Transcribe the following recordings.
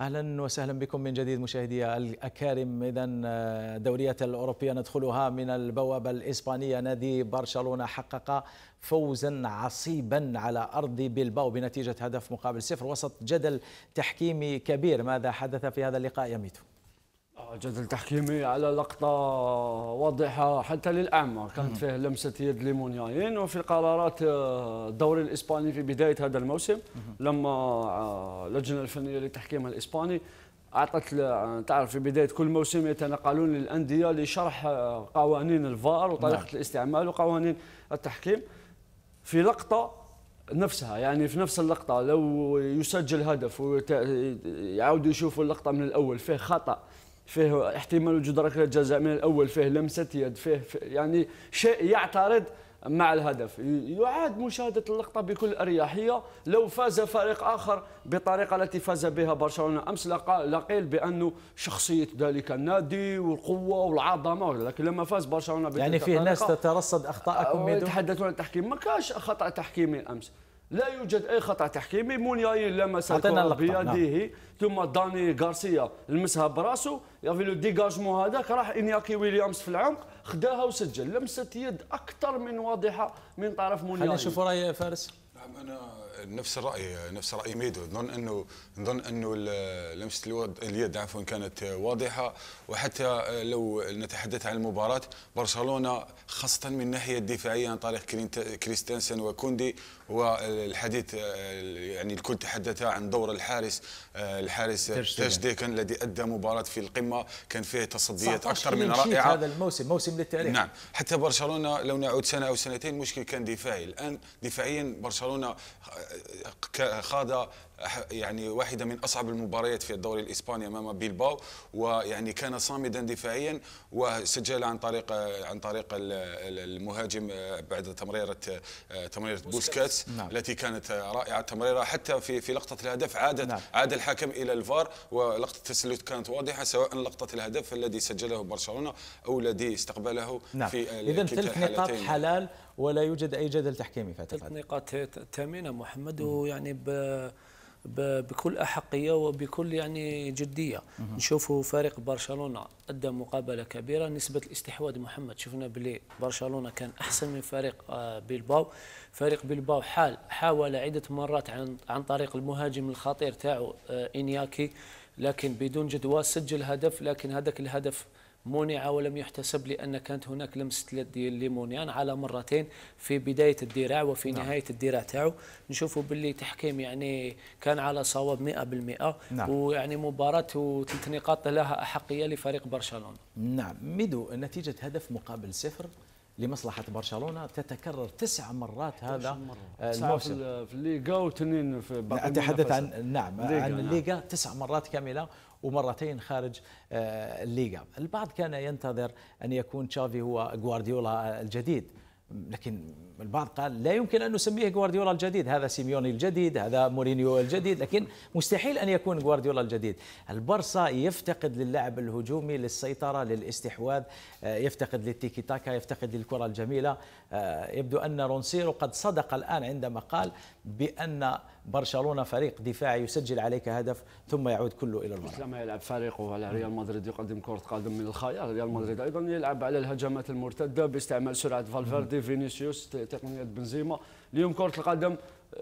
اهلا وسهلا بكم من جديد مشاهدي الاكارم اذا آه، دوريات الاوروبيه ندخلها من البوابه الاسبانيه نادي برشلونه حقق فوزا عصيبا على ارض بلباو بنتيجه هدف مقابل صفر وسط جدل تحكيمي كبير ماذا حدث في هذا اللقاء يا ميتو جدل تحكيمي على لقطة واضحة حتى للأعمى كانت فيه لمسة يد ليمونياين وفي قرارات آه، الدوري الإسباني في بداية هذا الموسم لما آه، اللجنة الفنية للتحكيم الإسباني اعطت تعرف في بدايه كل موسم يتنقلون للانديه لشرح آه، قوانين الفار وطريقه نعم. الاستعمال وقوانين التحكيم في لقطه نفسها يعني في نفس اللقطه لو يسجل هدف ويعاودوا يشوفوا اللقطه من الاول فيه خطا فيه احتمال وجود ركله جزاء من الاول فيه لمسه يد فيه, فيه يعني شيء يعترض مع الهدف يعاد مشاهدة اللقطة بكل أريحية لو فاز فريق آخر بطريقة التي فاز بها برشلونة أمس لقيل بأنه شخصية ذلك النادي والقوة والعظمة لكن لما فاز برشلونة يعني فيه ناس تترصد أخطاءكم يتحدثون عن التحكيم ما كانش خطأ تحكيمي أمس لا يوجد اي خطا تحكيمي مونياي لمسها بيده نعم. ثم داني غارسيا لمسها براسو يافي لو ديغاجمون هذاك راح انياكي ويليامز في العمق خداها وسجل لمسه يد اكثر من واضحه من طرف مونياي خلينا نشوف راي فارس نعم انا نفس الراي نفس راي ميدو نظن انه نظن انه لمسه اليد عفوا كانت واضحه وحتى لو نتحدث عن المباراه برشلونه خاصه من الناحيه الدفاعيه عن طريق كريستنسن وكوندي والحديث يعني الكل تحدث عن دور الحارس الحارس تشديكن الذي ادى مباراه في القمه كان فيه تصديات اكثر من رائعه هذا الموسم موسم للتاريخ نعم حتى برشلونه لو نعود سنه او سنتين مشكل كان دفاعي الان دفاعيا برشلونه خاض يعني واحدة من أصعب المباريات في الدوري الإسباني أمام بيلباو ويعني كان صامدا دفاعيا وسجل عن طريق عن طريق المهاجم آه، بعد تمريرة آه، تمريرة بوسكاتس نعم. التي كانت آه، رائعة تمريرة حتى في في لقطة الهدف عادت نعم. عاد الحكم إلى الفار ولقطة التسلل كانت واضحة سواء لقطة الهدف الذي سجله برشلونة أو الذي استقبله نعم. في إذا ثلاث نقاط حلال ولا يوجد أي جدل تحكيمي فاتت ثلاث نقاط ثمينة محمد ويعني ب بكل احقيه وبكل يعني جديه نشوفوا فريق برشلونه ادى مقابله كبيره نسبه الاستحواذ محمد شفنا بلي برشلونه كان احسن من فريق آه، بيلباو فريق بيلباو حال حاول عده مرات عن عن طريق المهاجم الخطير تاعو آه، انياكي لكن بدون جدوى سجل هدف لكن هذاك الهدف منع ولم يحتسب لان كانت هناك لمسه ديال ليمونيان على مرتين في بدايه الدراع وفي نعم. نهايه الدراع تاعو نشوفوا باللي تحكيم يعني كان على صواب 100% نعم. ويعني مباراه وثلاث نقاط لها احقيه لفريق برشلونه نعم ميدو نتيجه هدف مقابل صفر لمصلحه برشلونه تتكرر تسع مرات هذا آه، الموسم في الليغا وتنين في باقي اتحدث عن نعم الليجا عن نعم. الليغا نعم. تسع مرات كامله ومرتين خارج آه، الليغا البعض كان ينتظر ان يكون تشافي هو غوارديولا الجديد لكن البعض قال لا يمكن أن نسميه غوارديولا الجديد هذا سيميوني الجديد هذا مورينيو الجديد لكن مستحيل أن يكون غوارديولا الجديد البرصا يفتقد للعب الهجومي للسيطرة للاستحواذ آه، يفتقد للتيكي تاكا يفتقد للكرة الجميلة آه، يبدو أن رونسيرو قد صدق الآن عندما قال بأن برشلونة فريق دفاعي يسجل عليك هدف ثم يعود كله إلى الملعب كما يلعب فريقه على ريال مدريد يقدم كرة قدم من الخيار ريال مدريد أيضا يلعب على الهجمات المرتدة باستعمال سرعة فالفيردي فينيسيوس تقنيه بنزيما اليوم كره القدم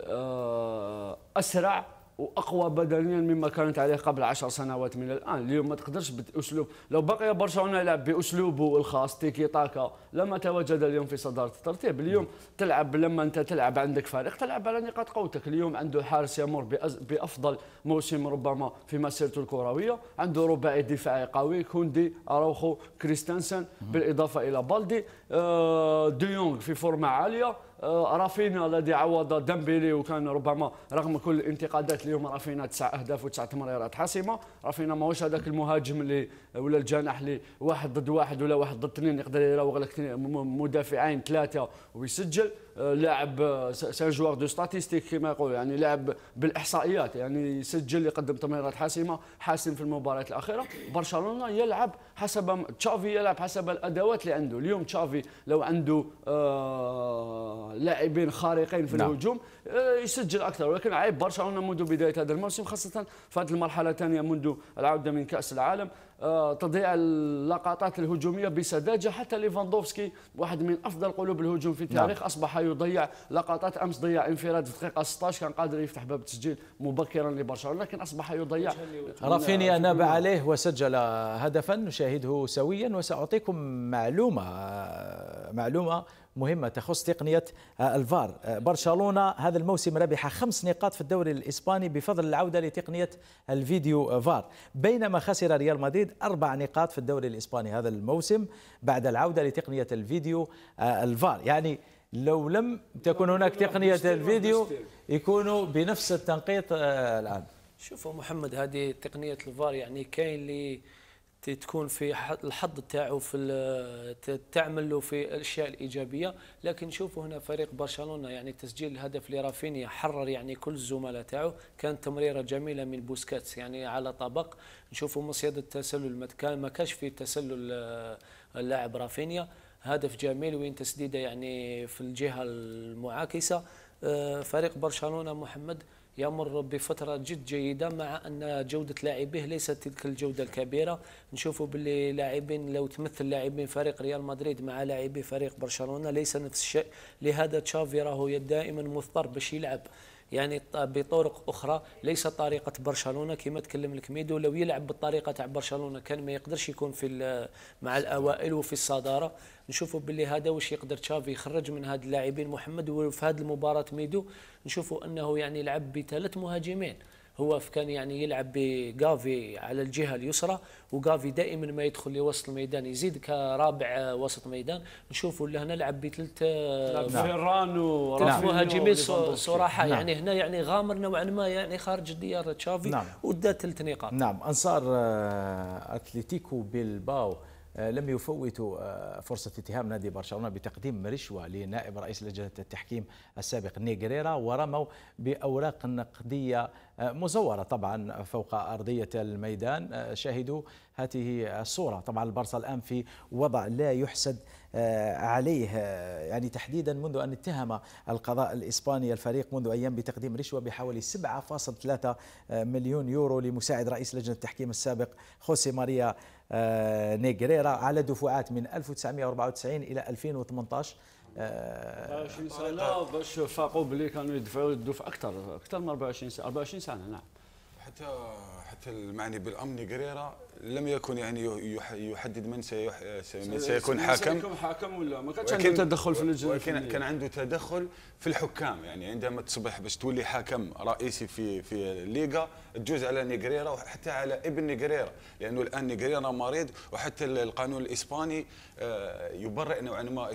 آه، اسرع واقوى بدنيا مما كانت عليه قبل 10 سنوات من الان اليوم ما تقدرش باسلوب لو بقي برشلونه يلعب باسلوبه الخاص تيكي تاكا لما تواجد اليوم في صداره الترتيب اليوم تلعب لما انت تلعب عندك فريق تلعب على نقاط قوتك اليوم عنده حارس يمر بافضل موسم ربما في مسيرته الكرويه عنده رباعي دفاعي قوي كوندي اروخو كريستنسن بالاضافه الى بالدي آه، ديونغ في فورمه عاليه آه، رافينا الذي عوض ديمبيلي وكان ربما رغم كل الانتقادات اليوم رافينا تسع اهداف وتسع تمريرات حاسمه رافينا ماهوش هذاك المهاجم اللي ولا الجناح اللي واحد ضد واحد ولا واحد ضد اثنين يقدر يراوغ لك مدافعين ثلاثه ويسجل آه، لاعب آه، سان جوار دو ستاتيستيك كما يقولوا يعني لاعب بالاحصائيات يعني يسجل يقدم تمريرات حاسمه حاسم في المباريات الاخيره برشلونه يلعب حسب تشافي يلعب حسب الادوات اللي عنده اليوم تشافي لو عنده آه، لاعبين خارقين في نعم. الهجوم يسجل اكثر ولكن عيب برشلونه منذ بدايه هذا الموسم خاصه في هذه المرحله الثانيه منذ العوده من كاس العالم آه، تضييع اللقطات الهجوميه بسذاجه حتى ليفاندوفسكي واحد من افضل قلوب الهجوم في نعم. التاريخ نعم. اصبح يضيع لقطات امس ضيع انفراد في الدقيقه 16 كان قادر يفتح باب التسجيل مبكرا لبرشلونه لكن اصبح يضيع رافينيا ناب عليه وسجل هدفا نشاهده سويا وساعطيكم معلومه معلومه مهمة تخص تقنية آه، الفار آه، برشلونة هذا الموسم ربح خمس نقاط في الدوري الإسباني بفضل العودة لتقنية الفيديو فار بينما خسر ريال مدريد أربع نقاط في الدوري الإسباني هذا الموسم بعد العودة لتقنية الفيديو آه، الفار يعني لو لم تكن هناك تقنية الفيديو يكونوا بنفس التنقيط الآن شوفوا محمد هذه تقنية الفار يعني كاين لي تكون في الحظ تاعو في تعمل له في الاشياء الايجابيه لكن شوفوا هنا فريق برشلونه يعني تسجيل الهدف لرافينيا حرر يعني كل الزملاء تاعو كانت تمريره جميله من بوسكاتس يعني على طبق نشوفوا مصيده التسلل ما كانش في تسلل آه، اللاعب رافينيا هدف جميل وين تسديده يعني في الجهه المعاكسه آه، فريق برشلونه محمد يمر بفترة جد جيدة مع أن جودة لاعبيه ليست تلك الجودة الكبيرة نشوفوا باللي لاعبين لو تمثل لاعبين فريق ريال مدريد مع لاعبي فريق برشلونة ليس نفس الشيء لهذا تشافي راهو دائما مضطر باش يلعب يعني بطرق اخرى ليس طريقه برشلونه كما تكلم لك ميدو لو يلعب بالطريقه تاع برشلونه كان ما يقدرش يكون في مع الاوائل وفي الصداره نشوفوا باللي هذا واش يقدر تشافي يخرج من هاد اللاعبين محمد وفي هذه المباراه ميدو نشوفوا انه يعني لعب بثلاث مهاجمين هو كان يعني يلعب بجافي على الجهه اليسرى وجافي دائما ما يدخل لوسط الميدان يزيد كرابع وسط ميدان نشوفوا اللي هنا لعب بثلاث آه، فيران ورافينيو مهاجمين صراحه نعم. يعني هنا يعني غامر نوعا ما يعني خارج ديار تشافي نعم. ودا ثلاث نقاط نعم انصار آه، اتلتيكو بالباو آه، لم يفوتوا آه، فرصة اتهام نادي برشلونة بتقديم رشوة لنائب رئيس لجنة التحكيم السابق نيغريرا ورموا بأوراق نقدية آه، مزورة طبعا فوق أرضية الميدان شاهدوا هذه الصورة طبعا البرصة الآن في وضع لا يحسد عليه يعني تحديدا منذ أن اتهم القضاء الإسباني الفريق منذ أيام بتقديم رشوة بحوالي 7.3 مليون يورو لمساعد رئيس لجنة التحكيم السابق خوسي ماريا آه، نيغريرا على دفعات من 1994 الى 2018 24 سنه باش فاقوا بلي كانوا يدفعوا الدفع اكثر اكثر من 24 سنه 24 سنه نعم حتى حتى المعني بالامن قريرا لم يكن يعني يحدد من سيح من سيكون حاكم سيكون حاكم ولا ما كانش عنده تدخل في اللجنه ولكن كان عنده تدخل في الحكام يعني عندما تصبح باش تولي حاكم رئيسي في في الليغا تجوز على نيغريرا وحتى على ابن نيغريرا لانه الان نيغريرا مريض وحتى القانون الاسباني آه، يبرئ نوعا ما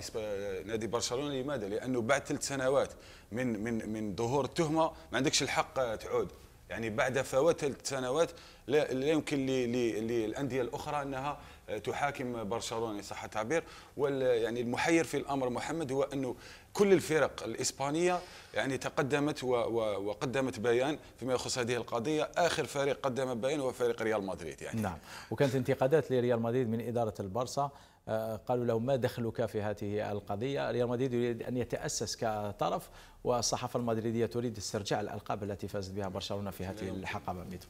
نادي برشلونه لماذا؟ لانه بعد ثلاث سنوات من من من ظهور التهمه ما عندكش الحق تعود يعني بعد فوات سنوات لا, يمكن للانديه الاخرى انها آه، تحاكم برشلونه ان صح التعبير يعني المحير في الامر محمد هو انه كل الفرق الاسبانيه يعني تقدمت وقدمت بيان فيما يخص هذه القضيه اخر فريق قدم بيان هو فريق ريال مدريد يعني نعم وكانت انتقادات لريال مدريد من اداره البارسا آه، قالوا له ما دخلك في هذه القضية ريال مدريد يريد أن يتأسس كطرف والصحافة المدريدية تريد استرجاع الألقاب التي فازت بها برشلونة في هذه الحقبة ميدو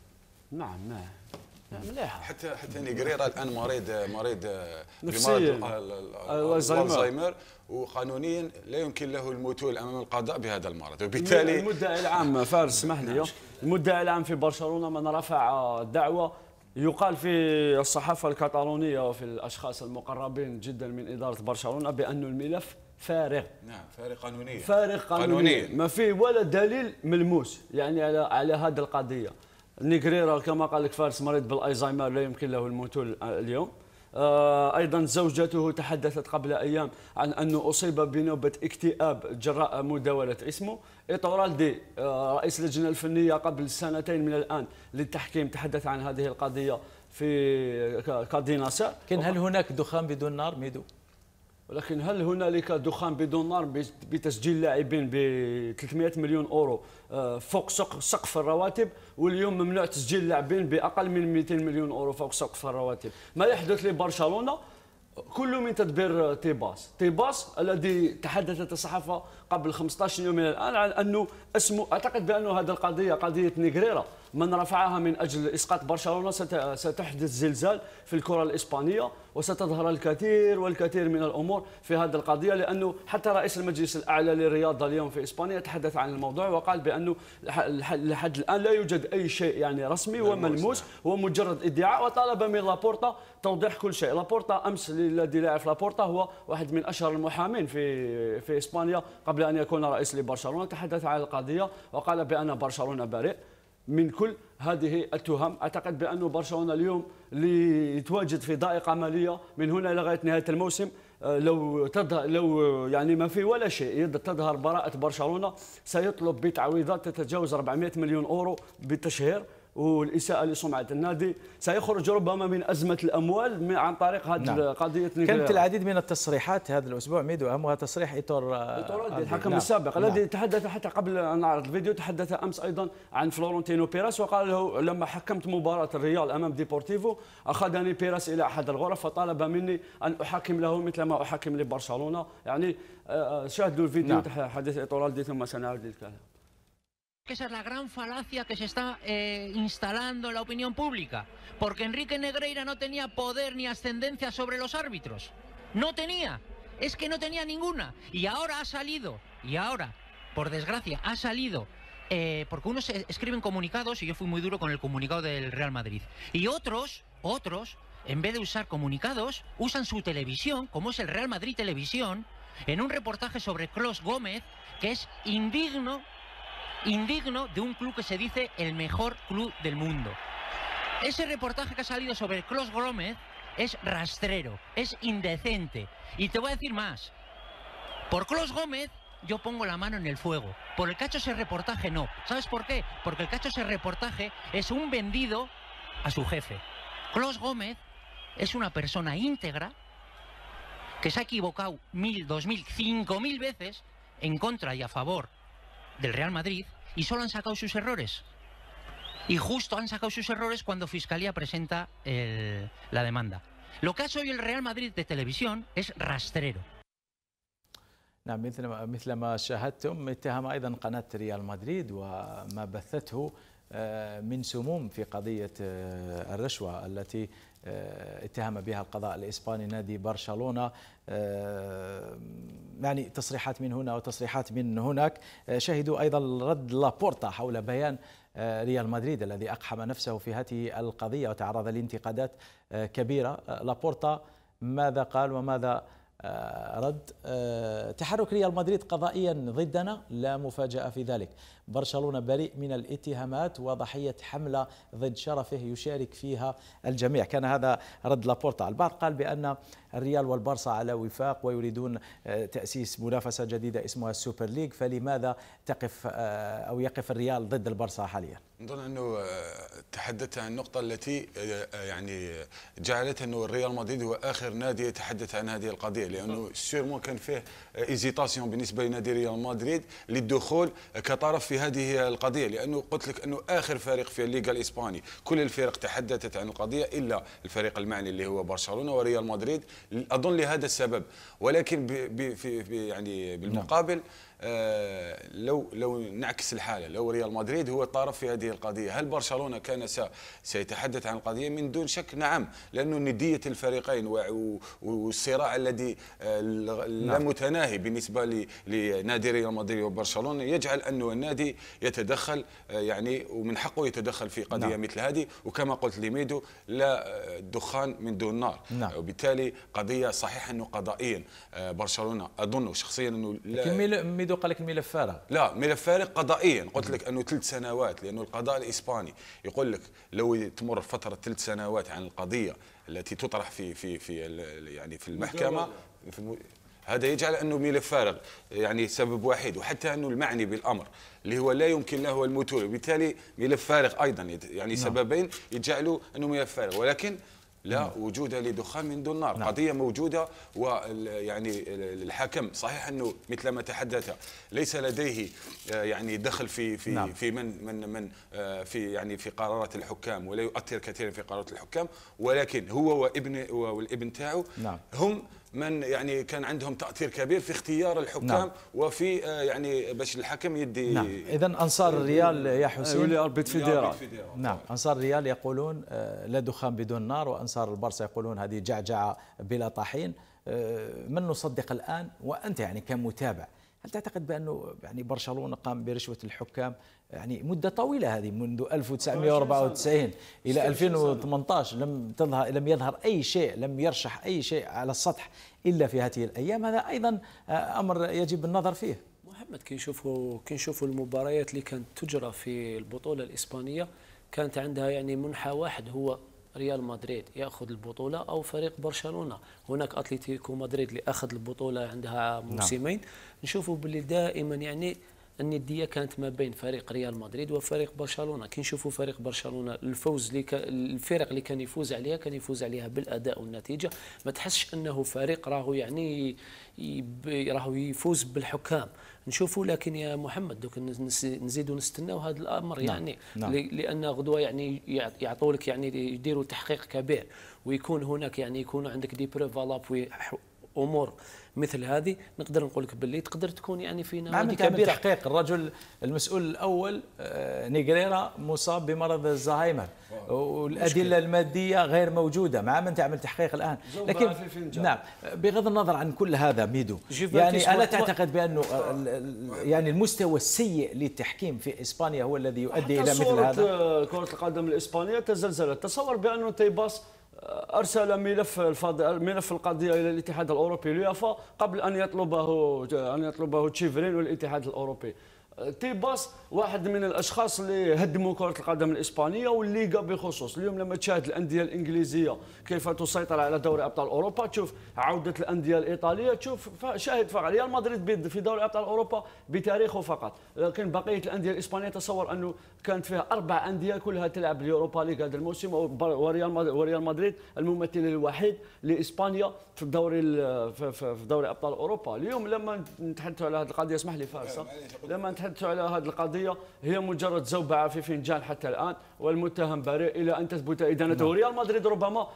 نعم مليحه نعم. نعم. حتى حتى نيغريرا الان مريض مريض بمرض آه، الزهايمر وقانونيا لا يمكن له المثول امام القضاء بهذا المرض وبالتالي المدعي العام فارس اسمح لي نعم. المدعي العام في برشلونه من رفع دعوه يقال في الصحافة الكتالونية وفي الأشخاص المقربين جدا من إدارة برشلونة بأن الملف فارغ نعم فارغ قانونيا فارغ قانونيا ما فيه ولا دليل ملموس يعني على على هذه القضية نيغريرا كما قال لك فارس مريض بالايزهايمر لا يمكن له الموت اليوم آه، أيضا زوجته تحدثت قبل أيام عن أنه أصيب بنوبة اكتئاب جراء مداولة اسمه إطورالدي آه، رئيس اللجنة الفنية قبل سنتين من الآن للتحكيم تحدث عن هذه القضية في كاديناسا لكن هل هناك دخان بدون نار ميدو؟ ولكن هل هنالك دخان بدون نار بتسجيل لاعبين ب 300 مليون اورو آه، فوق سقف الرواتب واليوم ممنوع تسجيل لاعبين باقل من 200 مليون اورو فوق سقف الرواتب ما يحدث لبرشلونه كله من تدبير تيباس تيباس الذي تحدثت الصحافه قبل 15 يوم من الان عن انه اسمه اعتقد بانه هذه القضيه قضيه نيغريرا من رفعها من أجل إسقاط برشلونة ستحدث زلزال في الكرة الإسبانية وستظهر الكثير والكثير من الأمور في هذه القضية لأنه حتى رئيس المجلس الأعلى للرياضة اليوم في إسبانيا تحدث عن الموضوع وقال بأنه لحد الآن لا يوجد أي شيء يعني رسمي وملموس هو مجرد ادعاء وطلب من لابورتا توضيح كل شيء لابورتا أمس الذي لعب لابورتا هو واحد من أشهر المحامين في في إسبانيا قبل أن يكون رئيس لبرشلونة تحدث عن القضية وقال بأن برشلونة بريء من كل هذه التهم اعتقد بانه برشلونه اليوم يتواجد في ضائقه ماليه من هنا لغايه نهايه الموسم آه، لو تظهر لو يعني ما في ولا شيء تظهر براءه برشلونه سيطلب بتعويضات تتجاوز 400 مليون اورو بالتشهير والاساءه لسمعه النادي سيخرج ربما من ازمه الاموال عن طريق هذه نعم. قضيه كانت العديد من التصريحات هذا الاسبوع ميدو اهمها تصريح ايتور آه، ايتور الحكم نعم. السابق نعم. الذي تحدث حتى قبل ان نعرض الفيديو تحدث امس ايضا عن فلورنتينو بيراس وقال له لما حكمت مباراه الريال امام ديبورتيفو اخذني بيراس الى احد الغرف فطلب مني ان احكم له مثل ما احكم لبرشلونه يعني آه، آه، شاهدوا الفيديو نعم. حديث ايتور ثم سنعود للكلام esa es la gran falacia que se está eh, instalando en la opinión pública, porque Enrique Negreira no tenía poder ni ascendencia sobre los árbitros. No tenía, es que no tenía ninguna. Y ahora ha salido, y ahora, por desgracia, ha salido eh, porque unos escriben comunicados, y yo fui muy duro con el comunicado del Real Madrid, y otros, otros, en vez de usar comunicados, usan su televisión, como es el Real Madrid Televisión, en un reportaje sobre Cross Gómez, que es indigno indigno de un club que se dice el mejor club del mundo. Ese reportaje que ha salido sobre Klaus Gómez es rastrero, es indecente. Y te voy a decir más. Por Klaus Gómez yo pongo la mano en el fuego. Por el cacho ese reportaje no. ¿Sabes por qué? Porque el cacho ese reportaje es un vendido a su jefe. Klaus Gómez es una persona íntegra que se ha equivocado mil, dos mil, cinco mil veces en contra y a favor del Real Madrid y solo han sacado sus errores. Y justo han sacado sus errores cuando Fiscalía presenta la demanda. Lo que hace hoy el Real Madrid de televisión es rastrero. آه، اتهم بها القضاء الاسباني نادي برشلونه آه، يعني تصريحات من هنا وتصريحات من هناك آه، شهدوا ايضا رد لابورتا حول بيان ريال مدريد الذي اقحم نفسه في هذه القضيه وتعرض لانتقادات كبيره لابورتا ماذا قال وماذا آه، رد آه، تحرك ريال مدريد قضائيا ضدنا لا مفاجأة في ذلك برشلونة بريء من الاتهامات وضحية حملة ضد شرفه يشارك فيها الجميع كان هذا رد لابورتا البعض قال بأن الريال والبرصة على وفاق ويريدون آه، تأسيس منافسة جديدة اسمها السوبر ليج فلماذا تقف آه، او يقف الريال ضد البرصة حاليا؟ نظن انه آه، تحدثت عن النقطة التي آه، يعني جعلت انه الريال مدريد هو اخر نادي يتحدث عن هذه القضية لانه سيرمون كان فيه ايزيتاسيون بالنسبة لنادي ريال مدريد للدخول كطرف في هذه القضية لانه قلت لك انه اخر فريق في الليغا الاسباني كل الفرق تحدثت عن القضية الا الفريق المعني اللي هو برشلونة وريال مدريد اظن لهذا السبب ولكن ب في يعني نعم. بالمقابل نعم. لو لو نعكس الحاله لو ريال مدريد هو الطرف في هذه القضيه هل برشلونه كان سيتحدث عن القضيه من دون شك نعم لانه نديه الفريقين والصراع الذي آه، لا متناهي نعم. بالنسبه لنادي ريال مدريد وبرشلونه يجعل انه النادي يتدخل آه، يعني ومن حقه يتدخل في قضيه نعم. مثل هذه وكما قلت لميدو لا آه، دخان من دون نار نعم. وبالتالي قضيه صحيح انه قضائيا برشلونه اظن شخصيا انه لا الفيديو قال لك الملف فارغ لا ملف فارغ قضائيا قلت لك انه ثلاث سنوات لانه القضاء الاسباني يقول لك لو تمر فتره ثلاث سنوات عن القضيه التي تطرح في في في يعني في المحكمه في هذا يجعل انه ملف فارغ يعني سبب وحيد وحتى انه المعني بالامر اللي هو لا يمكن له المثول وبالتالي ملف فارغ ايضا يعني نعم. سببين يجعلوا انه ملف فارغ ولكن لا نعم. وجود لدخان من دون نار نعم. قضية موجودة ويعني الحاكم صحيح أنه مثل ما تحدث ليس لديه آه، يعني دخل في في نعم. في من من من آه، في يعني في قرارات الحكام ولا يؤثر كثيرا في قرارات الحكام ولكن هو وابن والابن تاعه نعم. هم من يعني كان عندهم تاثير كبير في اختيار الحكام نعم. وفي آه، يعني باش الحكم يدي نعم. اذا انصار الريال يا حسين آه، ياربط فيديرال نعم انصار الريال يقولون آه، لا دخان بدون نار وانصار البرصة يقولون هذه جعجعه بلا طحين من نصدق الان وانت يعني كمتابع هل تعتقد بانه يعني برشلونه قام برشوه الحكام يعني مده طويله هذه منذ 1994 الى 2018 لم تظهر لم يظهر اي شيء لم يرشح اي شيء على السطح الا في هذه الايام هذا ايضا آه، امر يجب النظر فيه محمد كي نشوفوا كي نشوفوا المباريات اللي كانت تجرى في البطوله الاسبانيه كانت عندها يعني منحى واحد هو ريال مدريد ياخذ البطوله او فريق برشلونه هناك اتلتيكو مدريد اللي اخذ البطوله عندها نعم. موسمين نعم. نشوفوا باللي دائما يعني النديه كانت ما بين فريق ريال مدريد وفريق برشلونه كي نشوفوا فريق برشلونه الفوز اللي ك... الفرق اللي كان يفوز عليها كان يفوز عليها بالاداء والنتيجه ما تحسش انه فريق راهو يعني يب... راهو يفوز بالحكام نشوفوا لكن يا محمد دوك نزيدوا نستناو هذا الامر نعم، يعني نعم. نعم. لان غدوه يعني يعطوا لك يعني يديروا تحقيق كبير ويكون هناك يعني يكون عندك دي بروف امور مثل هذه نقدر نقول لك باللي تقدر تكون يعني في نوادي كبيره تحقيق الرجل المسؤول الاول آه، نيغريرا مصاب بمرض الزهايمر والادله الماديه غير موجوده مع من تعمل تحقيق الان لكن نعم بغض النظر عن كل هذا ميدو يعني الا تعتقد بانه يعني المستوى السيء للتحكيم في اسبانيا هو الذي يؤدي الى مثل هذا آه، كره القدم الاسبانيه تزلزلت تصور بانه تيباس ارسل ملف ملف القضيه الى الاتحاد الاوروبي اليافا قبل ان يطلبه ان يطلبه تشيفرين والاتحاد الاوروبي تيباس واحد من الاشخاص اللي هدموا كره القدم الاسبانيه والليغا بخصوص اليوم لما تشاهد الانديه الانجليزيه كيف تسيطر على دوري ابطال اوروبا تشوف عوده الانديه الايطاليه تشوف شاهد فقط ريال مدريد في دوري ابطال اوروبا بتاريخه فقط لكن بقيه الانديه الاسبانيه تصور انه كانت فيها اربع انديه كلها تلعب اليوروبا ليغ هذا الموسم وريال وريال مدريد الممثل الوحيد لاسبانيا في الدوري في دوري ابطال اوروبا اليوم لما نتحدث على هذه القضيه اسمح لي فارسه لما نتحدث سردت على هذه القضية هي مجرد زوبعة في فنجان حتى الآن والمتهم بريء إلى أن تثبت إدانته نعم. ريال مدريد ربما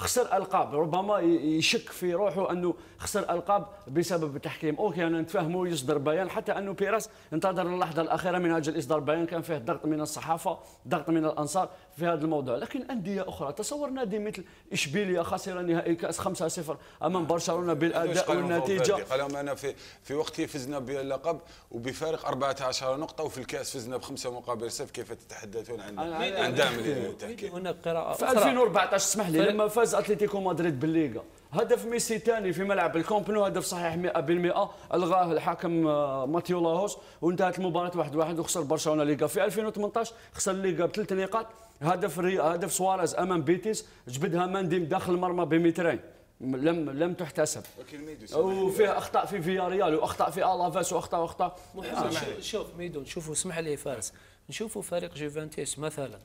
خسر القاب ربما يشك في روحه انه خسر القاب بسبب التحكيم اوكي انا نتفاهموا يصدر بيان حتى انه بيراس انتظر اللحظه الاخيره من اجل اصدار بيان كان فيه ضغط من الصحافه ضغط من الانصار في هذا الموضوع لكن انديه اخرى تصور نادي مثل اشبيليا خسر نهائي كاس 5-0 امام برشلونه بالاداء والنتيجه قال انا في في وقتي فزنا باللقب وبفارق 14 نقطه وفي الكاس فزنا بخمسه مقابل صفر كيف تتحدثون عن عن دعم التحكيم هناك قراءه في 2014 اسمح لي لما فاز فاز اتلتيكو مدريد بالليغا هدف ميسي ثاني في ملعب الكومبنو هدف صحيح 100% الغاه الحاكم آه، ماتيو لاهوس وانتهت المباراه 1-1 واحد واحد وخسر برشلونه ليغا في 2018 خسر ليغا بثلاث نقاط هدف ري... هدف سواريز امام بيتيس جبدها ماندي داخل المرمى بمترين لم لم تحتسب وفيه اخطاء في فياريال واخطاء في الافاس واخطاء واخطاء شوف ميدو نشوفوا اسمح لي فارس نشوفوا فريق جوفنتيس مثلا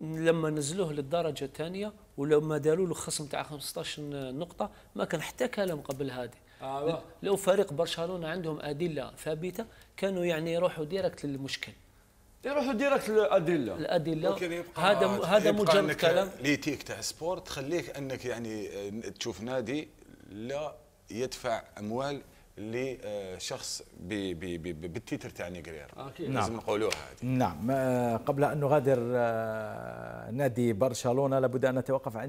لما نزلوه للدرجه الثانيه ولما داروا له خصم تاع 15 نقطه ما كان حتى كلام قبل هذه آه لو فريق برشلونه عندهم ادله ثابته كانوا يعني يروحوا ديركت للمشكل يروحوا ديركت للادله الادله هذا هذا مجرد كلام ليتيك تاع سبورت تخليك انك يعني آه، تشوف نادي لا يدفع اموال لشخص بالتيتر تاع نيغرير لازم نعم. نقولوها هذه نعم آه، قبل ان نغادر آه، نادي برشلونه لابد ان نتوقف عند